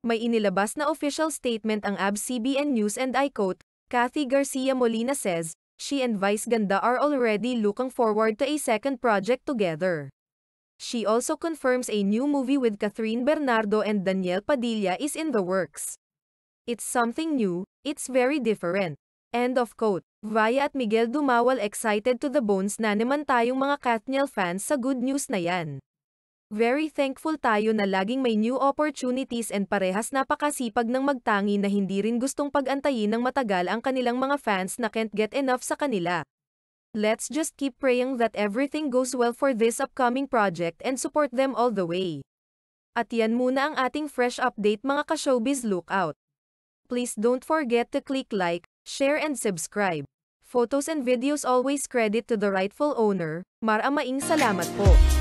May inilabas na official statement ang ABS-CBN News and I quote, Kathy Garcia Molina says, she and Vice Ganda are already looking forward to a second project together. She also confirms a new movie with Catherine Bernardo and Daniel Padilla is in the works. It's something new, it's very different. End of quote. Vaya at Miguel Dumawal excited to the bones na naman tayong mga Katniel fans sa good news na yan. Very thankful tayo na laging may new opportunities and parehas napakasipag ng magtangi na hindi rin gustong pagantayin ng matagal ang kanilang mga fans na can't get enough sa kanila. Let's just keep praying that everything goes well for this upcoming project and support them all the way. At yan muna ang ating fresh update mga ka-showbiz lookout. Please don't forget to click like, share and subscribe. Photos and videos always credit to the rightful owner. maraming salamat po.